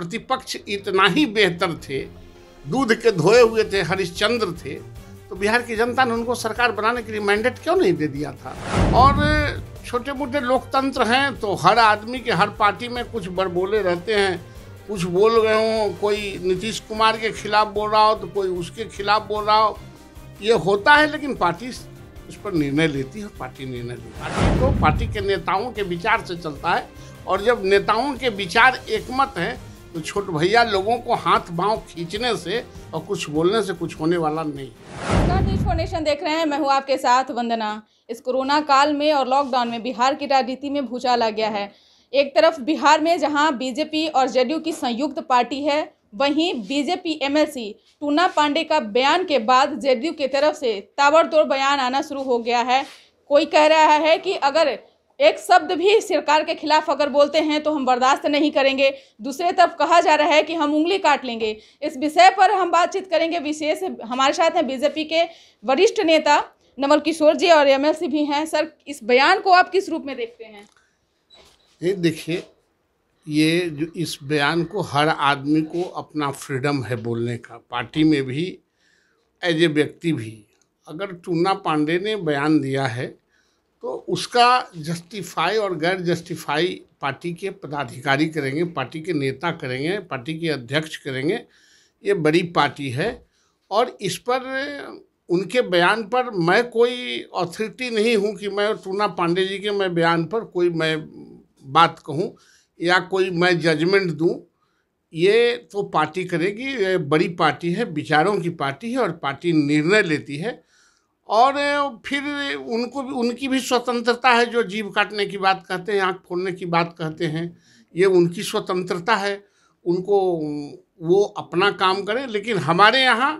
प्रतिपक्ष इतना ही बेहतर थे दूध के धोए हुए थे हरिश्चंद्र थे तो बिहार की जनता ने उनको सरकार बनाने के लिए मैंडेट क्यों नहीं दे दिया था और छोटे मोटे लोकतंत्र हैं तो हर आदमी के हर पार्टी में कुछ बड़बोले रहते हैं कुछ बोल रहे हो कोई नीतीश कुमार के खिलाफ बोल रहा हो तो कोई उसके खिलाफ बोल रहा हो ये होता है लेकिन पार्टी उस पर निर्णय लेती है पार्टी निर्णय लेती है तो पार्टी के नेताओं के विचार से चलता है और जब नेताओं के विचार एकमत हैं तो छोट भैया लोगों को हाथ बांव खींचने से और कुछ बोलने से कुछ होने वाला नहीं नेशन देख रहे हैं मैं हूँ आपके साथ वंदना इस कोरोना काल में और लॉकडाउन में बिहार की राजनीति में भूचाल गया है एक तरफ बिहार में जहाँ बीजेपी और जेडीयू की संयुक्त पार्टी है वहीं बीजेपी एमएलसी टूना पांडे का बयान के बाद जेडीयू की तरफ से ताबड़तोड़ बयान आना शुरू हो गया है कोई कह रहा है कि अगर एक शब्द भी सरकार के खिलाफ अगर बोलते हैं तो हम बर्दाश्त नहीं करेंगे दूसरे तरफ कहा जा रहा है कि हम उंगली काट लेंगे इस विषय पर हम बातचीत करेंगे विशेष हमारे साथ हैं बीजेपी के वरिष्ठ नेता नवल किशोर जी और एम भी हैं सर इस बयान को आप किस रूप में देखते हैं ये देखिए ये जो इस बयान को हर आदमी को अपना फ्रीडम है बोलने का पार्टी में भी एज ए व्यक्ति भी अगर टूना पांडे ने बयान दिया है तो उसका जस्टिफाई और गैर जस्टिफाई पार्टी के पदाधिकारी करेंगे पार्टी के नेता करेंगे पार्टी के अध्यक्ष करेंगे ये बड़ी पार्टी है और इस पर उनके बयान पर मैं कोई ऑथोरिटी नहीं हूँ कि मैं टूना पांडे जी के मैं बयान पर कोई मैं बात कहूँ या कोई मैं जजमेंट दूँ ये तो पार्टी करेगी ये बड़ी पार्टी है विचारों की पार्टी है और पार्टी निर्णय लेती है और फिर उनको भी उनकी भी स्वतंत्रता है जो जीव काटने की बात कहते हैं आँख फोड़ने की बात कहते हैं ये उनकी स्वतंत्रता है उनको वो अपना काम करें लेकिन हमारे यहाँ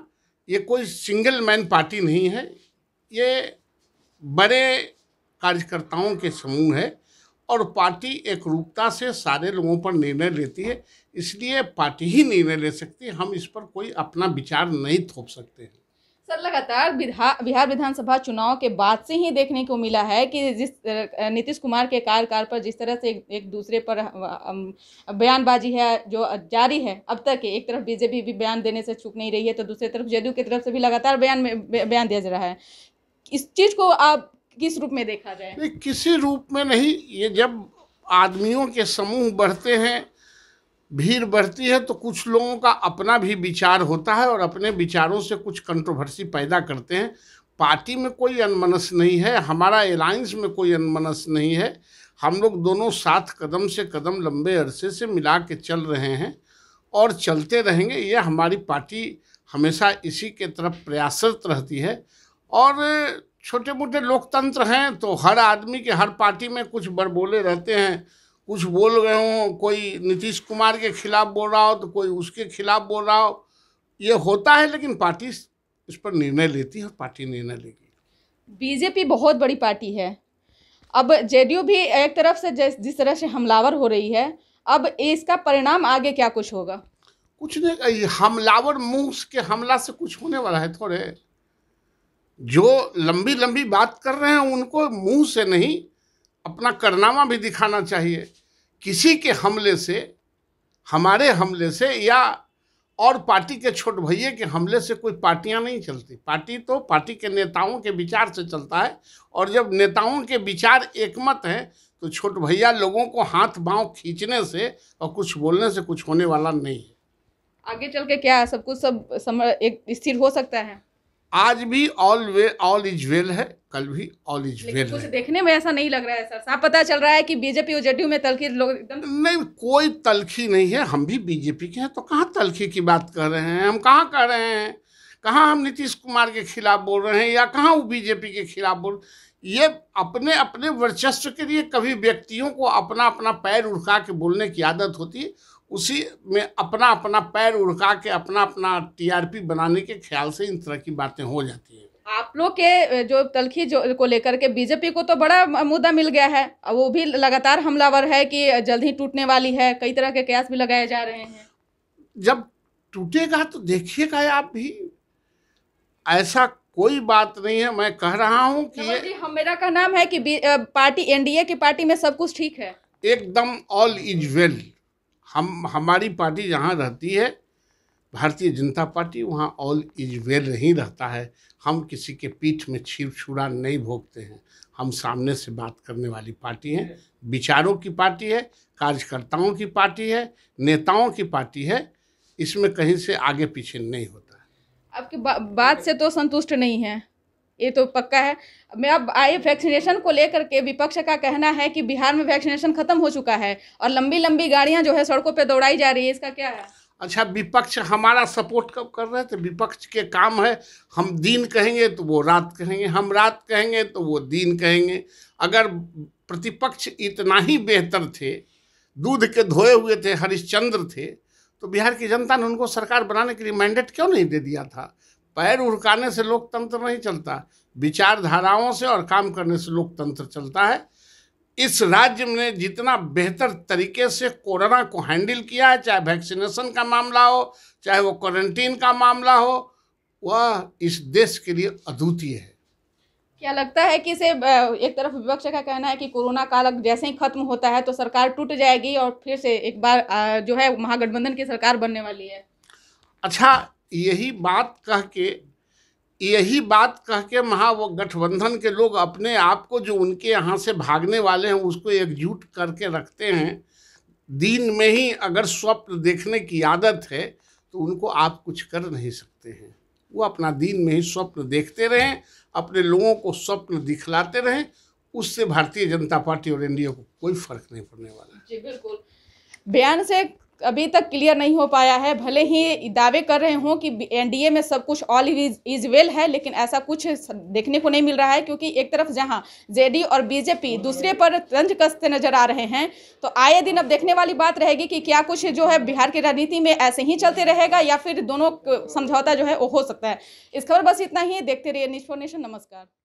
ये कोई सिंगल मैन पार्टी नहीं है ये बड़े कार्यकर्ताओं के समूह है और पार्टी एक रूपता से सारे लोगों पर निर्णय लेती है इसलिए पार्टी ही निर्णय ले सकती है हम इस पर कोई अपना विचार नहीं थोप सकते हैं सर लगातार बिहार विधानसभा चुनाव के बाद से ही देखने को मिला है कि जिस नीतीश कुमार के कार्यकाल पर जिस तरह से एक दूसरे पर बयानबाजी है जो जारी है अब तक एक तरफ बीजेपी भी बयान देने से चूक नहीं रही है तो दूसरी तरफ जेडीयू की तरफ से भी लगातार बयान बयान दिया जा रहा है इस चीज़ को आप किस रूप में देखा जाए किसी रूप में नहीं ये जब आदमियों के समूह बढ़ते हैं भीड़ बढ़ती है तो कुछ लोगों का अपना भी विचार होता है और अपने विचारों से कुछ कंट्रोवर्सी पैदा करते हैं पार्टी में कोई अनमनस नहीं है हमारा अलायंस में कोई अनमनस नहीं है हम लोग दोनों साथ कदम से कदम लंबे अरसे से मिला के चल रहे हैं और चलते रहेंगे ये हमारी पार्टी हमेशा इसी के तरफ प्रयासरत रहती है और छोटे मोटे लोकतंत्र हैं तो हर आदमी के हर पार्टी में कुछ बड़बोले रहते हैं कुछ बोल रहे हो कोई नीतीश कुमार के खिलाफ बोल रहा हो तो कोई उसके खिलाफ बोल रहा हो ये होता है लेकिन पार्टी इस पर निर्णय लेती है पार्टी निर्णय लेगी बीजेपी बहुत बड़ी पार्टी है अब जेडीयू भी एक तरफ से जिस तरह से हमलावर हो रही है अब इसका परिणाम आगे क्या कुछ होगा कुछ नहीं हमलावर मुंह के हमला से कुछ होने वाला है थोड़े जो लंबी लंबी बात कर रहे हैं उनको मुंह से नहीं अपना करनामा भी दिखाना चाहिए किसी के हमले से हमारे हमले से या और पार्टी के छोट भैये के हमले से कोई पार्टियां नहीं चलती पार्टी तो पार्टी के नेताओं के विचार से चलता है और जब नेताओं के विचार एकमत हैं तो छोट भैया लोगों को हाथ बाँव खींचने से और कुछ बोलने से कुछ होने वाला नहीं है आगे चल के क्या है सब कुछ सब समय एक स्थिर हो सकता है आज भी always all is well है कल भी ऑल इज वेल कुछ है। देखने में ऐसा नहीं लग रहा है सर साफ पता चल रहा है कि बीजेपी और जेडीयू में तलखी लोग एकदम नहीं कोई तलखी नहीं है हम भी बीजेपी के हैं तो कहाँ तलखी की बात कर रहे हैं हम कहाँ कर रहे हैं कहाँ हम नीतीश कुमार के खिलाफ बोल रहे हैं या कहाँ वो बीजेपी के खिलाफ बोल ये अपने अपने वर्चस्व के लिए कभी व्यक्तियों को अपना अपना पैर उड़का के बोलने की आदत होती है उसी में अपना अपना पैर उड़का के अपना अपना टीआरपी बनाने के ख्याल से इन तरह की बातें हो जाती हैं आप लोग के जो तलखी जो को लेकर के बीजेपी को तो बड़ा मुद्दा मिल गया है वो भी लगातार हमलावर है कि जल्द ही टूटने वाली है कई तरह के कयास भी लगाए जा रहे हैं जब टूटेगा तो देखिएगा आप भी ऐसा कोई बात नहीं है मैं कह रहा हूँ कि हम मेरा का नाम है कि पार्टी एनडीए की पार्टी में सब कुछ ठीक है एकदम ऑल इज वेल हम हमारी पार्टी जहाँ रहती है भारतीय जनता पार्टी वहाँ ऑल इज वेल नहीं रहता है हम किसी के पीठ में छीर छुरा नहीं भोगते हैं हम सामने से बात करने वाली पार्टी हैं विचारों की पार्टी है कार्यकर्ताओं की पार्टी है नेताओं की पार्टी है इसमें कहीं से आगे पीछे नहीं होता आपकी बा, बात से तो संतुष्ट नहीं है ये तो पक्का है मैं अब आए वैक्सीनेशन को लेकर के विपक्ष का कहना है कि बिहार में वैक्सीनेशन खत्म हो चुका है और लंबी लंबी गाड़ियां जो है सड़कों पे दौड़ाई जा रही है इसका क्या है अच्छा विपक्ष हमारा सपोर्ट कब कर रहे थे तो विपक्ष के काम है हम दिन कहेंगे तो वो रात कहेंगे हम रात कहेंगे तो वो दिन कहेंगे अगर प्रतिपक्ष इतना ही बेहतर थे दूध के धोए हुए थे हरिश्चंद्र थे तो बिहार की जनता ने उनको सरकार बनाने के लिए मैंडेट क्यों नहीं दे दिया था पैर उड़काने से लोकतंत्र नहीं चलता विचारधाराओं से और काम करने से लोकतंत्र चलता है इस राज्य ने जितना बेहतर तरीके से कोरोना को हैंडल किया है चाहे वैक्सीनेशन का मामला हो चाहे वो क्वारंटीन का मामला हो वह इस देश के लिए अद्वितीय है क्या लगता है कि इसे एक तरफ विपक्ष का कहना है कि कोरोना काल जैसे ही खत्म होता है तो सरकार टूट जाएगी और फिर से एक बार जो है महागठबंधन की सरकार बनने वाली है अच्छा यही बात कह के यही बात कह के महा वो गठबंधन के लोग अपने आप को जो उनके यहाँ से भागने वाले हैं उसको एकजुट करके रखते हैं दिन में ही अगर स्वप्न देखने की आदत है तो उनको आप कुछ कर नहीं सकते हैं वो अपना दिन में ही स्वप्न देखते रहें अपने लोगों को स्वप्न दिखलाते रहें उससे भारतीय जनता पार्टी और एनडीए को कोई फर्क नहीं पड़ने वाला जी बिल्कुल बयान से अभी तक क्लियर नहीं हो पाया है भले ही दावे कर रहे हों कि एनडीए में सब कुछ ऑल इज वेल है लेकिन ऐसा कुछ देखने को नहीं मिल रहा है क्योंकि एक तरफ जहां जेडी और बीजेपी दूसरे पर तंज कसते नजर आ रहे हैं तो आए दिन अब देखने वाली बात रहेगी कि क्या कुछ जो है बिहार की राजनीति में ऐसे ही चलते रहेगा या फिर दोनों समझौता जो है वो हो सकता है इस खबर बस इतना ही देखते रहिए न्यूज नमस्कार